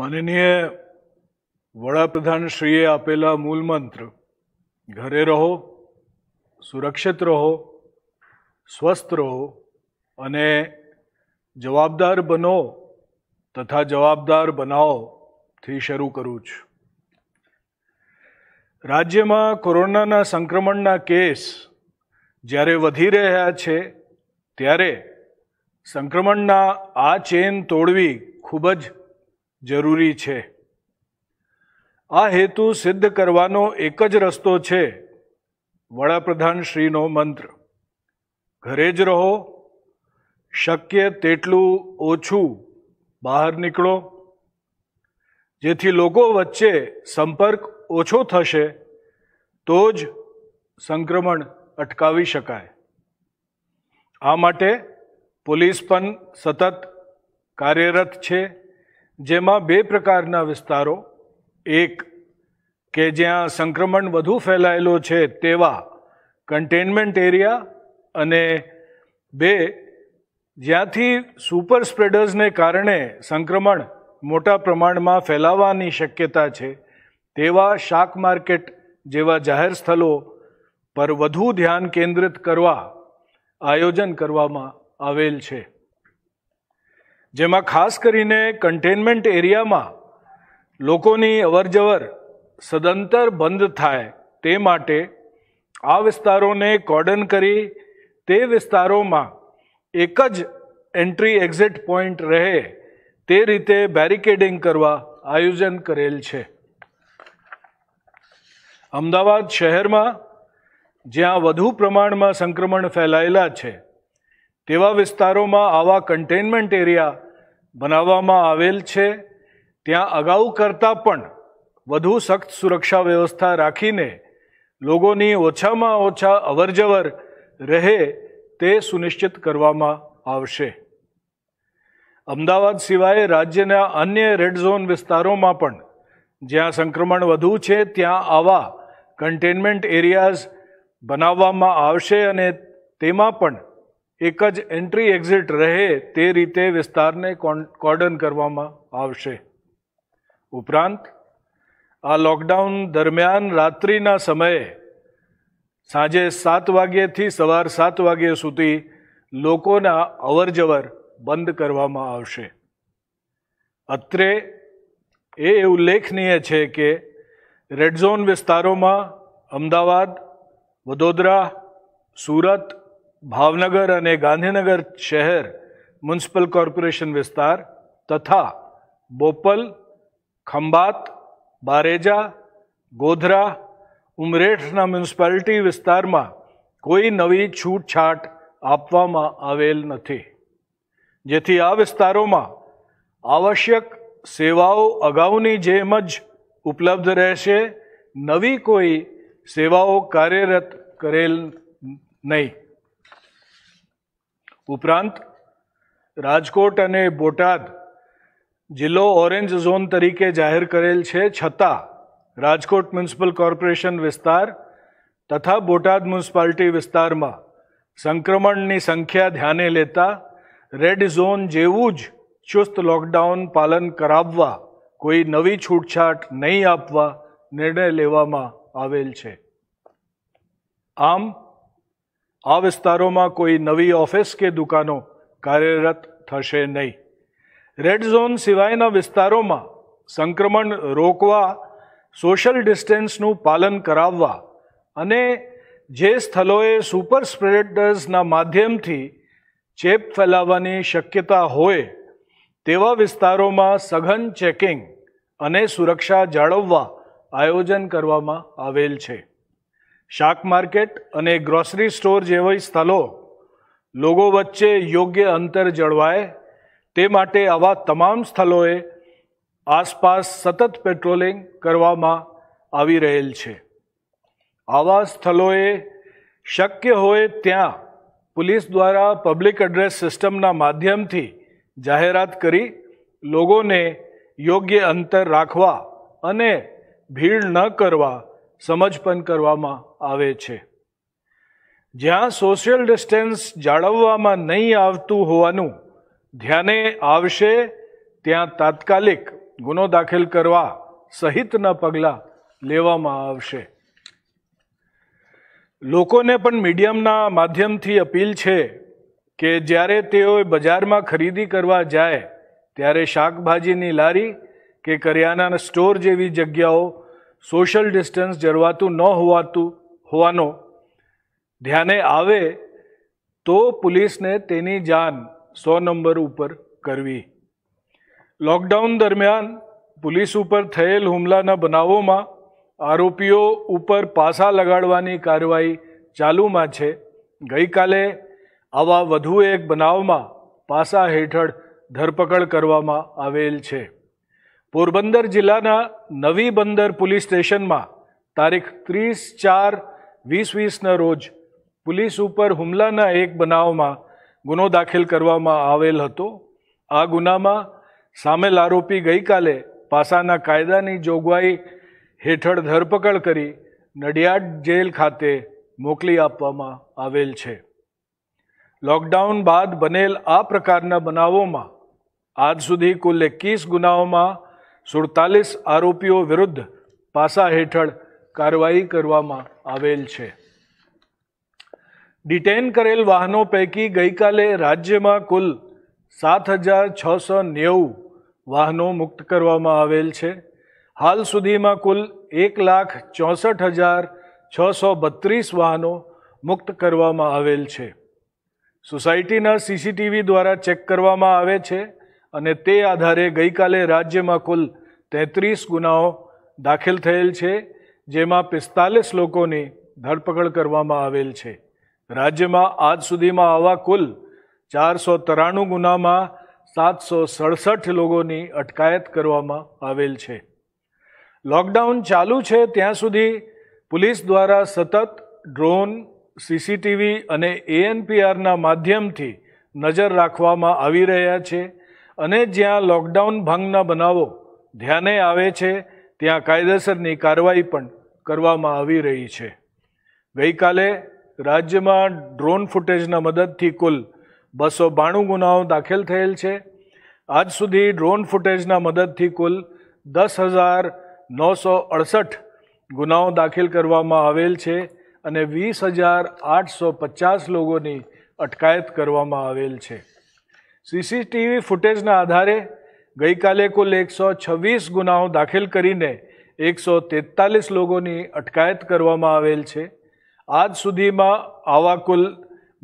માનનીય વડાપ્રધાનશ્રીએ આપેલા મૂલમંત્ર ઘરે રહો સુરક્ષિત રહો સ્વસ્થ રહો અને જવાબદાર બનો તથા જવાબદાર બનાવોથી શરૂ કરું છું રાજ્યમાં કોરોનાના સંક્રમણના કેસ જ્યારે વધી રહ્યા છે ત્યારે સંક્રમણના આ ચેન તોડવી ખૂબ જ જરૂરી છે આ હેતુ સિદ્ધ કરવાનો એક જ રસ્તો છે વડાપ્રધાન શ્રીનો મંત્ર ઘરે જ રહો શક્ય તેટલું ઓછું બહાર નીકળો જેથી લોકો વચ્ચે સંપર્ક ઓછો થશે તો જ સંક્રમણ અટકાવી શકાય આ માટે પોલીસ પણ સતત કાર્યરત છે જેમાં બે પ્રકારના વિસ્તારો એક કે જ્યાં સંક્રમણ વધુ ફેલાયેલો છે તેવા કન્ટેનમેન્ટ એરિયા અને બે જ્યાંથી સુપર સ્પ્રેડર્સને કારણે સંક્રમણ મોટા પ્રમાણમાં ફેલાવાની શક્યતા છે તેવા શાક માર્કેટ જેવા જાહેર સ્થળો પર વધુ ધ્યાન કેન્દ્રિત કરવા આયોજન કરવામાં આવેલ છે જેમાં ખાસ કરીને કન્ટેનમેન્ટ એરિયામાં લોકોની અવરજવર સદંતર બંધ થાય તે માટે આ વિસ્તારોને કોર્ડન કરી તે વિસ્તારોમાં એક જ એન્ટ્રી એક્ઝિટ પોઈન્ટ રહે તે રીતે બેરિકેડિંગ કરવા આયોજન કરેલ છે અમદાવાદ શહેરમાં જ્યાં વધુ પ્રમાણમાં સંક્રમણ ફેલાયેલા છે તેવા વિસ્તારોમાં આવા કન્ટેનમેન્ટ એરિયા બનાવવામાં આવેલ છે ત્યાં અગાઉ કરતાં પણ વધુ સખ્ત સુરક્ષા વ્યવસ્થા રાખીને લોકોની ઓછામાં ઓછા અવરજવર રહે તે સુનિશ્ચિત કરવામાં આવશે અમદાવાદ સિવાય રાજ્યના અન્ય રેડ ઝોન વિસ્તારોમાં પણ જ્યાં સંક્રમણ વધુ છે ત્યાં આવા કન્ટેનમેન્ટ એરિયાઝ બનાવવામાં આવશે અને તેમાં પણ એક જ એન્ટ્રી એક્ઝિટ રહે તે રીતે વિસ્તારને કોર્ડન કરવામાં આવશે ઉપરાંત આ લોકડાઉન દરમિયાન રાત્રિના સમયે સાંજે સાત વાગ્યેથી સવાર સાત વાગ્યા સુધી લોકોના અવરજવર બંધ કરવામાં આવશે અત્રે એ ઉલ્લેખનીય છે કે રેડઝોન વિસ્તારોમાં અમદાવાદ વડોદરા સુરત ભાવનગર અને ગાંધીનગર શહેર મ્યુનિસિપલ કોર્પોરેશન વિસ્તાર તથા બોપલ ખંભાત બારેજા ગોધરા ઉમરેઠના મ્યુનિસિપાલિટી વિસ્તારમાં કોઈ નવી છૂટછાટ આપવામાં આવેલ નથી જેથી આ વિસ્તારોમાં આવશ્યક સેવાઓ અગાઉની જેમ જ ઉપલબ્ધ રહેશે નવી કોઈ સેવાઓ કાર્યરત કરેલ નહીં ઉપરાંત રાજકોટ અને બોટાદ જિલ્લો ઓરેન્જ ઝોન તરીકે જાહેર કરેલ છે છતાં રાજકોટ મ્યુનિસિપલ કોર્પોરેશન વિસ્તાર તથા બોટાદ મ્યુનિસિપાલિટી વિસ્તારમાં સંક્રમણની સંખ્યા ધ્યાને લેતા રેડ ઝોન જેવું જ ચુસ્ત લોકડાઉન પાલન કરાવવા કોઈ નવી છૂટછાટ નહીં આપવા નિર્ણય લેવામાં આવેલ છે આમ આ વિસ્તારોમાં કોઈ નવી ઓફિસ કે દુકાનો કાર્યરત થશે નહીં રેડ ઝોન સિવાયના વિસ્તારોમાં સંક્રમણ રોકવા સોશિયલ ડિસ્ટન્સનું પાલન કરાવવા અને જે સ્થળોએ સુપર સ્પ્રેડર્સના માધ્યમથી ચેપ ફેલાવવાની શક્યતા હોય તેવા વિસ્તારોમાં સઘન ચેકિંગ અને સુરક્ષા જાળવવા આયોજન કરવામાં આવેલ છે શાક માર્કેટ અને ગ્રોસરી સ્ટોર જેવી સ્થળો લોકો વચ્ચે યોગ્ય અંતર જળવાય તે માટે આવા તમામ સ્થળોએ આસપાસ સતત પેટ્રોલિંગ કરવામાં આવી રહેલ છે આવા સ્થળોએ શક્ય હોય ત્યાં પોલીસ દ્વારા પબ્લિક એડ્રેસ સિસ્ટમના માધ્યમથી જાહેરાત કરી લોકોને યોગ્ય અંતર રાખવા અને ભીડ ન કરવા સમજ પણ કરવામાં આવે છે જ્યાં સોશિયલ ડિસ્ટન્સ જાળવવામાં નહીં આવતું હોવાનું ધ્યાને આવશે ત્યાં તાત્કાલિક ગુનો દાખલ કરવા સહિતના પગલાં લેવામાં આવશે લોકોને પણ મીડિયમના માધ્યમથી અપીલ છે કે જ્યારે તેઓ બજારમાં ખરીદી કરવા જાય ત્યારે શાકભાજીની લારી કે કરિયાના સ્ટોર જેવી જગ્યાઓ સોશિયલ ડિસ્ટન્સ જરવાતું ન હોવાતું હોવાનો ધ્યાને આવે તો પોલીસને તેની જાન સો નંબર ઉપર કરવી લોકડાઉન દરમિયાન પોલીસ ઉપર થયેલ હુમલાના બનાવોમાં આરોપીઓ ઉપર પાસા લગાડવાની કાર્યવાહી ચાલુમાં છે ગઈકાલે આવા વધુ એક બનાવમાં પાસા હેઠળ ધરપકડ કરવામાં આવેલ છે પોરબંદર જિલ્લાના નવી બંદર પોલીસ સ્ટેશનમાં તારીખ ત્રીસ ચાર વીસ વીસના રોજ પોલીસ ઉપર હુમલાના એક બનાવમાં ગુનો દાખલ કરવામાં આવેલ હતો આ ગુનામાં સામેલ આરોપી ગઈકાલે પાસાના કાયદાની જોગવાઈ હેઠળ ધરપકડ કરી નડિયાડ જેલ ખાતે મોકલી આપવામાં આવેલ છે લોકડાઉન બાદ બનેલ આ પ્રકારના બનાવોમાં આજ સુધી કુલ એકવીસ ગુનાઓમાં સુડતાલીસ આરોપીઓ વિરુદ્ધ પાસા હેઠળ કાર્યવાહી કરવામાં આવેલ છે ડિટેન કરેલ વાહનો પૈકી ગઈકાલે રાજ્યમાં કુલ સાત હજાર છસો નેવું વાહનો મુક્ત કરવામાં આવેલ છે હાલ સુધીમાં કુલ એક લાખ ચોસઠ હજાર છસો બત્રીસ વાહનો મુક્ત કરવામાં આવેલ છે સોસાયટીના સીસીટીવી દ્વારા ચેક કરવામાં આવે છે અને તે આધારે ગઈકાલે રાજ્યમાં કુલ તેત્રીસ ગુનાઓ દાખલ થયેલ છે જેમાં પિસ્તાલીસ લોકોની ધરપકડ કરવામાં આવેલ છે રાજ્યમાં આજ સુધીમાં આવા કુલ ચારસો ત્રાણું ગુનામાં સાતસો સડસઠ લોકોની અટકાયત કરવામાં આવેલ છે લોકડાઉન ચાલુ છે ત્યાં સુધી પોલીસ દ્વારા સતત ડ્રોન સીસીટીવી અને એએનપીઆરના માધ્યમથી નજર રાખવામાં આવી રહ્યા છે અને જ્યાં લોકડાઉન ભંગના બનાવો ધ્યાને આવે છે ત્યાં કાયદેસરની કાર્યવાહી પણ કરવામાં આવી રહી છે ગઈકાલે રાજ્યમાં ડ્રોન ફૂટેજના મદદથી કુલ બસો બાણું ગુનાઓ દાખલ થયેલ છે આજ સુધી ડ્રોન ફૂટેજના મદદથી કુલ દસ હજાર નવસો અડસઠ ગુનાઓ દાખલ કરવામાં આવેલ છે અને વીસ હજાર આઠસો પચાસ લોકોની અટકાયત કરવામાં આવેલ છે સીસીટીવી ફૂટેજના આધારે ગઈકાલે કુલ એકસો છવ્વીસ ગુનાઓ દાખલ કરીને એકસો તેતાલીસ લોકોની અટકાયત કરવામાં આવેલ છે આજ સુધીમાં આવા કુલ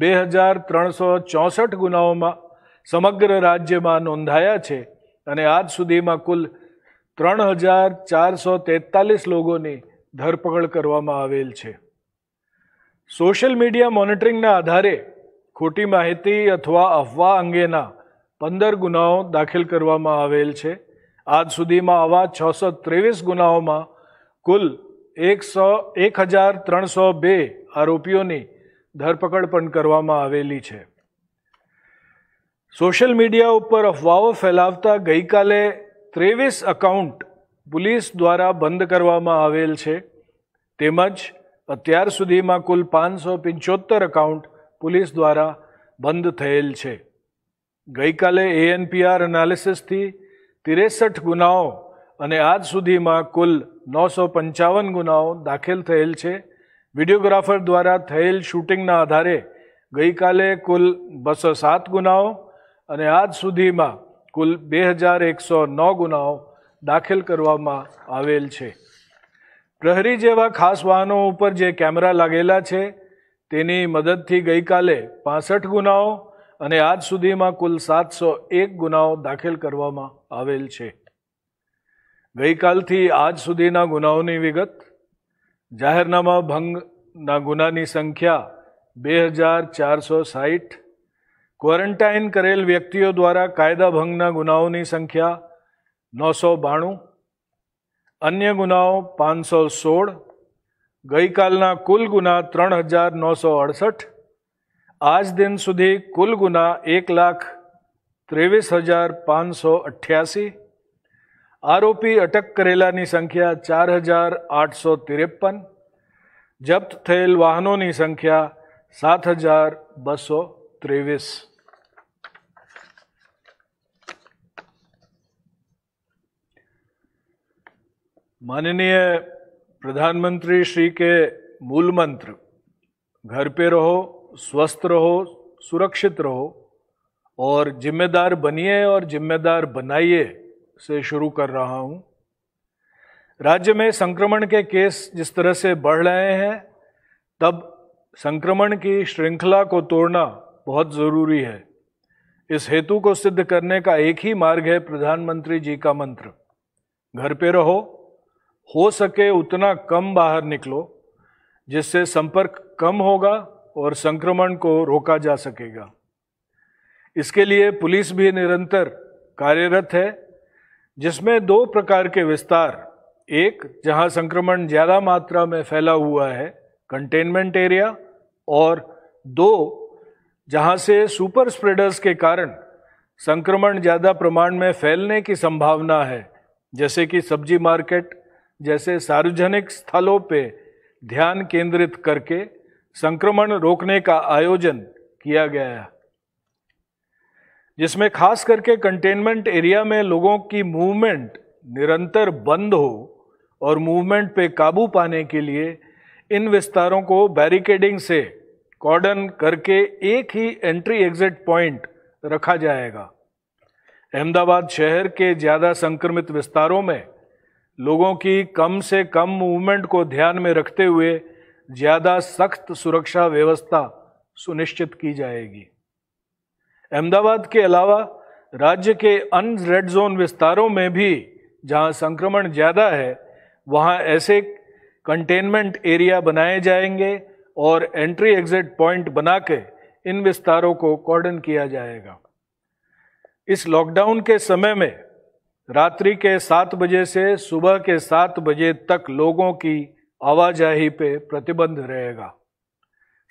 બે હજાર ત્રણસો ચોસઠ ગુનાઓમાં સમગ્ર રાજ્યમાં નોંધાયા છે અને આજ સુધીમાં કુલ ત્રણ હજાર ચારસો તેતાલીસ લોકોની ધરપકડ કરવામાં આવેલ છે સોશિયલ મીડિયા મોનિટરિંગના આધારે ખોટી માહિતી અથવા અફવા અંગેના પંદર ગુનાઓ દાખલ કરવામાં આવેલ છે આજ સુધીમાં આવા છસો ત્રેવીસ ગુનાઓમાં કુલ એકસો એક હજાર ત્રણસો બે આરોપીઓની ધરપકડ પણ કરવામાં આવેલી છે સોશિયલ મીડિયા ઉપર અફવાઓ ફેલાવતા ગઈકાલે ત્રેવીસ અકાઉન્ટ પોલીસ દ્વારા બંધ કરવામાં આવેલ છે તેમજ અત્યાર સુધીમાં કુલ પાંચસો પંચોતેર અકાઉન્ટ પોલીસ દ્વારા બંધ થયેલ છે ગઈકાલે એએનપીઆર એનાલિસિસથી ત્રેસઠ ગુનાઓ અને આજ સુધીમાં કુલ નવસો પંચાવન ગુનાઓ દાખલ થયેલ છે વિડીયોગ્રાફર દ્વારા થયેલ શૂટિંગના આધારે ગઈકાલે કુલ બસો સાત ગુનાઓ અને આજ સુધીમાં કુલ બે હજાર એકસો નવ ગુનાઓ દાખલ કરવામાં આવેલ છે પ્રહરી જેવા ખાસ વાહનો ઉપર જે કેમેરા લાગેલા છે તેની મદદથી ગઈકાલે પાસઠ ગુનાઓ અને આજ સુધીમાં કુલ સાતસો એક ગુનાઓ દાખલ કરવામાં આવેલ છે ગઈકાલથી આજ સુધીના ગુનાઓની વિગત જાહેરનામા ભંગના ગુનાની સંખ્યા બે હજાર ચારસો સાહીઠ ક્વોરન્ટાઇન કરેલ વ્યક્તિઓ દ્વારા કાયદા ભંગના ગુનાઓની સંખ્યા નવસો બાણું અન્ય ગુનાઓ પાંચસો સોળ ગઈકાલના કુલ ગુના ત્રણ હજાર નવસો અડસઠ આજ દિન સુધી કુલ ગુના એક લાખ ત્રેવીસ હજાર પાંચસો અઠ્યાસી આરોપી અટક કરેલાની સંખ્યા ચાર હજાર આઠસો ત્રેપન જપ્ત થયેલ વાહનોની સંખ્યા સાત હજાર બસો ત્રેવીસ માનનીય प्रधानमंत्री श्री के मूल मंत्र घर पे रहो स्वस्थ रहो सुरक्षित रहो और जिम्मेदार बनिए और जिम्मेदार बनाइए से शुरू कर रहा हूं राज्य में संक्रमण के केस जिस तरह से बढ़ रहे हैं तब संक्रमण की श्रृंखला को तोड़ना बहुत ज़रूरी है इस हेतु को सिद्ध करने का एक ही मार्ग है प्रधानमंत्री जी का मंत्र घर पे रहो हो सके उतना कम बाहर निकलो जिससे संपर्क कम होगा और संक्रमण को रोका जा सकेगा इसके लिए पुलिस भी निरंतर कार्यरत है जिसमें दो प्रकार के विस्तार एक जहां संक्रमण ज़्यादा मात्रा में फैला हुआ है कंटेनमेंट एरिया और दो जहां से सुपर स्प्रेडर्स के कारण संक्रमण ज़्यादा प्रमाण में फैलने की संभावना है जैसे कि सब्जी मार्केट जैसे सार्वजनिक स्थलों पे ध्यान केंद्रित करके संक्रमण रोकने का आयोजन किया गया है जिसमें खास करके कंटेनमेंट एरिया में लोगों की मूवमेंट निरंतर बंद हो और मूवमेंट पे काबू पाने के लिए इन विस्तारों को बैरिकेडिंग से कॉर्डन करके एक ही एंट्री एग्जिट पॉइंट रखा जाएगा अहमदाबाद शहर के ज़्यादा संक्रमित विस्तारों में लोगों की कम से कम मूवमेंट को ध्यान में रखते हुए ज़्यादा सख्त सुरक्षा व्यवस्था सुनिश्चित की जाएगी अहमदाबाद के अलावा राज्य के अन्य रेड जोन विस्तारों में भी जहां संक्रमण ज़्यादा है वहां ऐसे कंटेनमेंट एरिया बनाए जाएंगे और एंट्री एग्जिट पॉइंट बना के इन विस्तारों को कॉर्डन किया जाएगा इस लॉकडाउन के समय में रात्रि के सात बजे से सुबह के सात बजे तक लोगों की आवाजाही पे प्रतिबंध रहेगा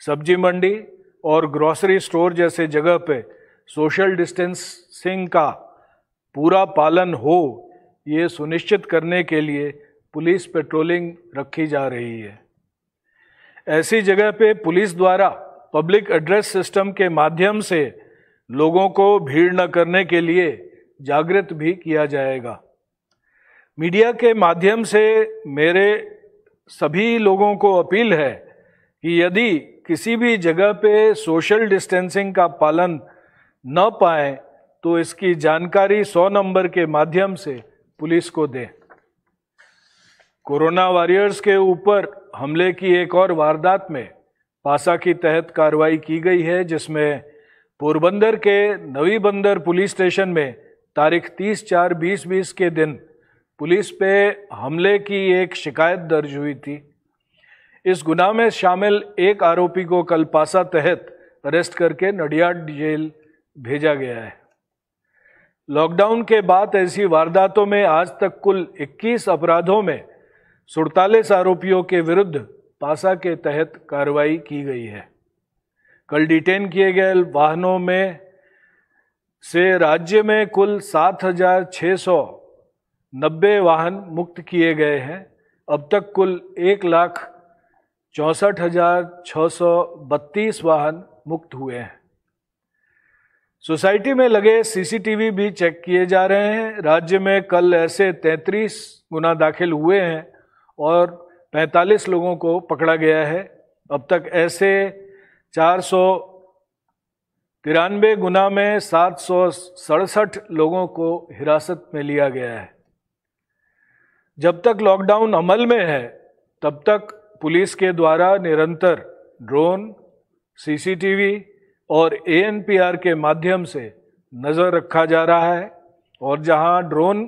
सब्जी मंडी और ग्रॉसरी स्टोर जैसे जगह पे सोशल डिस्टेंसिंग का पूरा पालन हो ये सुनिश्चित करने के लिए पुलिस पेट्रोलिंग रखी जा रही है ऐसी जगह पे पुलिस द्वारा पब्लिक एड्रेस सिस्टम के माध्यम से लोगों को भीड़ न करने के लिए जागृत भी किया जाएगा मीडिया के माध्यम से मेरे सभी लोगों को अपील है कि यदि किसी भी जगह पे सोशल डिस्टेंसिंग का पालन न पाए तो इसकी जानकारी 100 नंबर के माध्यम से पुलिस को दें कोरोना वॉरियर्स के ऊपर हमले की एक और वारदात में पासा की तहत कार्रवाई की गई है जिसमें पोरबंदर के नवी बंदर पुलिस स्टेशन में तारीख 30 चार बीस बीस के दिन पुलिस पे हमले की एक शिकायत दर्ज हुई थी इस गुनाह में शामिल एक आरोपी को कल पासा तहत अरेस्ट करके नडियाड जेल भेजा गया है लॉकडाउन के बाद ऐसी वारदातों में आज तक कुल 21 अपराधों में सुड़तालीस आरोपियों के विरुद्ध पासा के तहत कार्रवाई की गई है कल डिटेन किए गए वाहनों में से राज्य में कुल 7,690 वाहन मुक्त किए गए हैं अब तक कुल एक लाख चौंसठ हजार छः सौ बत्तीस वाहन मुक्त हुए हैं सोसाइटी में लगे सीसीटीवी भी चेक किए जा रहे हैं राज्य में कल ऐसे 33 गुना दाखिल हुए हैं और 45 लोगों को पकड़ा गया है अब तक ऐसे चार सौ तिरानवे गुना में सात सौ सड़सठ लोगों को हिरासत में लिया गया है जब तक लॉकडाउन अमल में है तब तक पुलिस के द्वारा निरंतर ड्रोन सीसीटीवी और एएनपीआर के माध्यम से नज़र रखा जा रहा है और जहां ड्रोन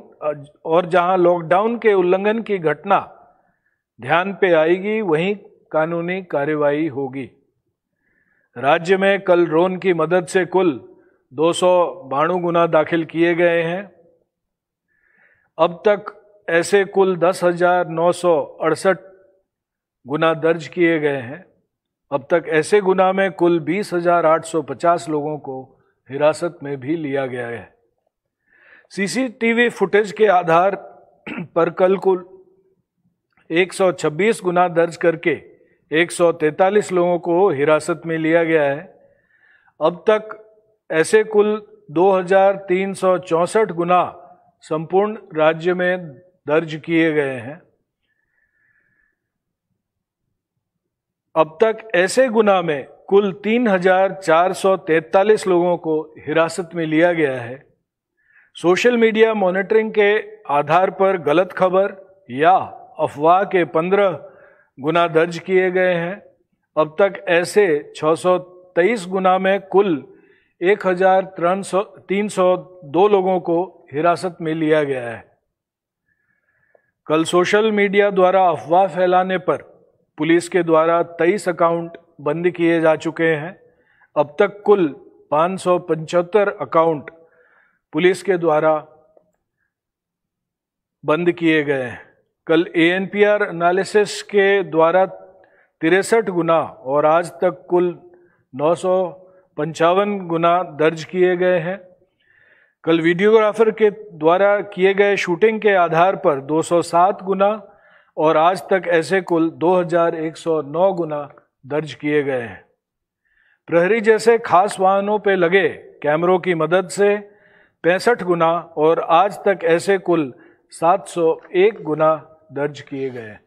और जहां लॉकडाउन के उल्लंघन की घटना ध्यान पे आएगी वहीं कानूनी कार्रवाई होगी राज्य में कल रोन की मदद से कुल दो सौ गुना दाखिल किए गए हैं अब तक ऐसे कुल दस हजार नौ सौ अड़सठ गुना दर्ज किए गए हैं अब तक ऐसे गुना में कुल बीस हजार आठ सौ पचास लोगों को हिरासत में भी लिया गया है सीसीटीवी फुटेज के आधार पर कल कुल एक सौ छब्बीस गुना दर्ज करके 143 लोगों को हिरासत में लिया गया है अब तक ऐसे कुल 2,364 गुना संपूर्ण राज्य में दर्ज किए गए हैं अब तक ऐसे गुना में कुल 3,443 लोगों को हिरासत में लिया गया है सोशल मीडिया मॉनिटरिंग के आधार पर गलत खबर या अफवाह के पंद्रह गुना दर्ज किए गए हैं अब तक ऐसे 623 गुना में कुल एक हजार तीन सौ दो लोगों को हिरासत में लिया गया है कल सोशल मीडिया द्वारा अफवाह फैलाने पर पुलिस के द्वारा तेईस अकाउंट बंद किए जा चुके हैं अब तक कुल पाँच अकाउंट पुलिस के द्वारा बंद किए गए हैं कल आर एनालिसिस के द्वारा तिरसठ गुना और आज तक कुल नौ पंचावन गुना दर्ज किए गए हैं कल वीडियोग्राफर के द्वारा किए गए शूटिंग के आधार पर 207 गुना और आज तक ऐसे कुल 2109 गुना दर्ज किए गए हैं प्रहरी जैसे खास वाहनों पर लगे कैमरों की मदद से पैंसठ गुना और आज तक ऐसे कुल 701 गुना दर्ज किए गए